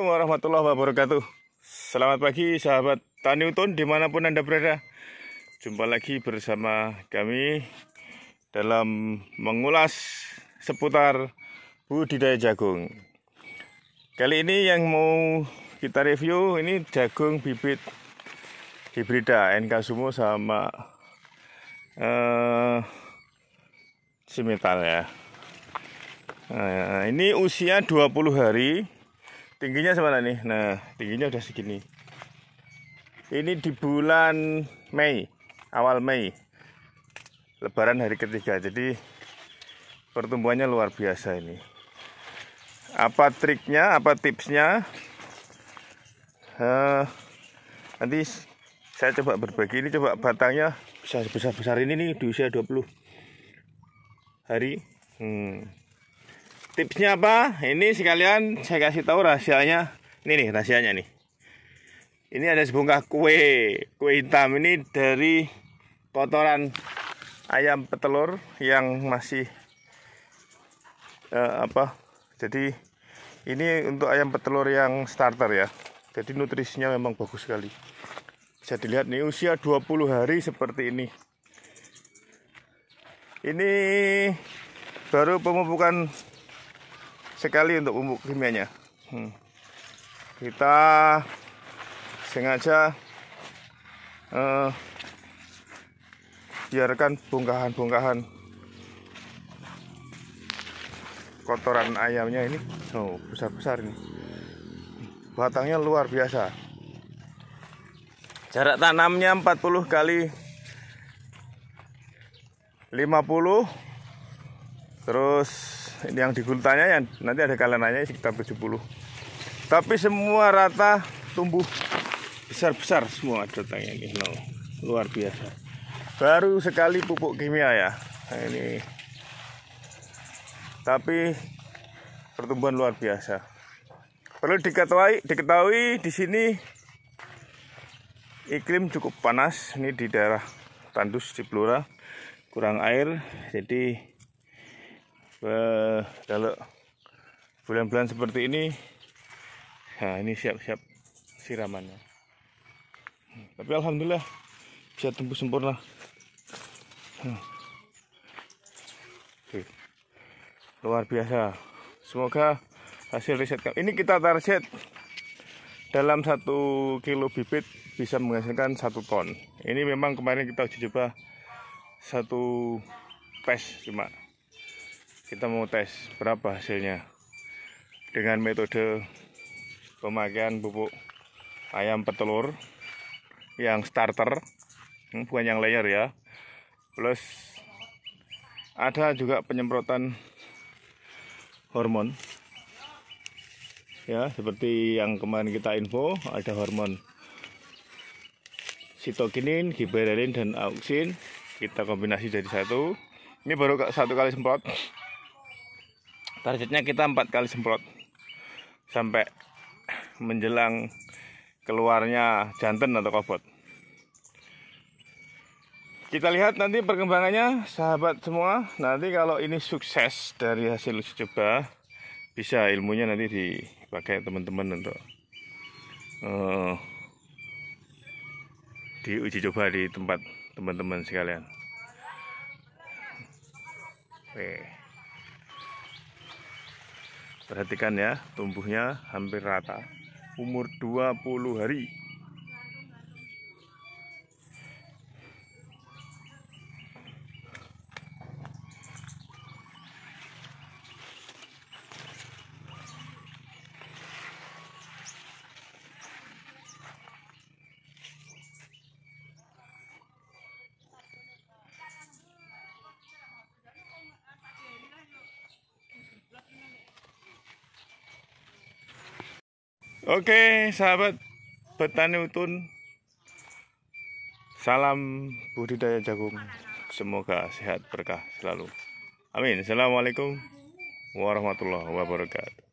Assalamualaikum warahmatullahi wabarakatuh Selamat pagi sahabat Tani Utun dimanapun anda berada Jumpa lagi bersama kami Dalam mengulas seputar budidaya jagung Kali ini yang mau kita review ini jagung bibit hibrida NK Sumo sama eh, Simetal ya nah, Ini usia 20 hari tingginya semana nih nah tingginya udah segini ini di bulan Mei awal Mei lebaran hari ketiga jadi pertumbuhannya luar biasa ini apa triknya apa tipsnya uh, nanti saya coba berbagi ini coba batangnya bisa besar besar ini nih di usia 20 hari hmm tipsnya apa ini sekalian saya kasih tahu rahasianya ini nih rahasianya nih ini ada sebungkah kue kue hitam ini dari kotoran ayam petelur yang masih uh, apa jadi ini untuk ayam petelur yang starter ya jadi nutrisinya memang bagus sekali bisa dilihat nih usia 20 hari seperti ini ini baru pemupukan sekali untuk bumbu kimianya hmm. kita sengaja uh, biarkan bongkahan-bongkahan kotoran ayamnya ini oh besar-besar ini batangnya luar biasa jarak tanamnya 40 kali 50 Terus ini yang di gultanya yang nanti ada kalenanya sekitar 70. Tapi semua rata tumbuh besar-besar semua datangnya ini. No, luar biasa. Baru sekali pupuk kimia ya. Nah, ini. Tapi pertumbuhan luar biasa. Perlu diketahui, diketahui di sini iklim cukup panas ini di daerah Tandus di Blora kurang air jadi Eh, kalau bulan-bulan seperti ini nah ini siap-siap siramannya tapi alhamdulillah bisa tumbuh sempurna hmm. luar biasa semoga hasil riset ini kita target dalam satu kilo bibit bisa menghasilkan satu ton ini memang kemarin kita uji coba satu pes cuma kita mau tes berapa hasilnya dengan metode pemakaian pupuk ayam petelur yang starter hmm, bukan yang layer ya plus ada juga penyemprotan hormon ya seperti yang kemarin kita info ada hormon sitokinin, giberelin dan auksin kita kombinasi jadi satu ini baru satu kali semprot targetnya kita empat kali semprot sampai menjelang keluarnya jantan atau kobot kita lihat nanti perkembangannya sahabat semua nanti kalau ini sukses dari hasil uji coba bisa ilmunya nanti dipakai teman-teman untuk uh, diuji coba di tempat teman-teman sekalian oke okay perhatikan ya tumbuhnya hampir rata umur 20 hari Oke, sahabat petani utun. Salam budidaya jagung. Semoga sehat berkah selalu. Amin. Assalamualaikum warahmatullahi wabarakatuh.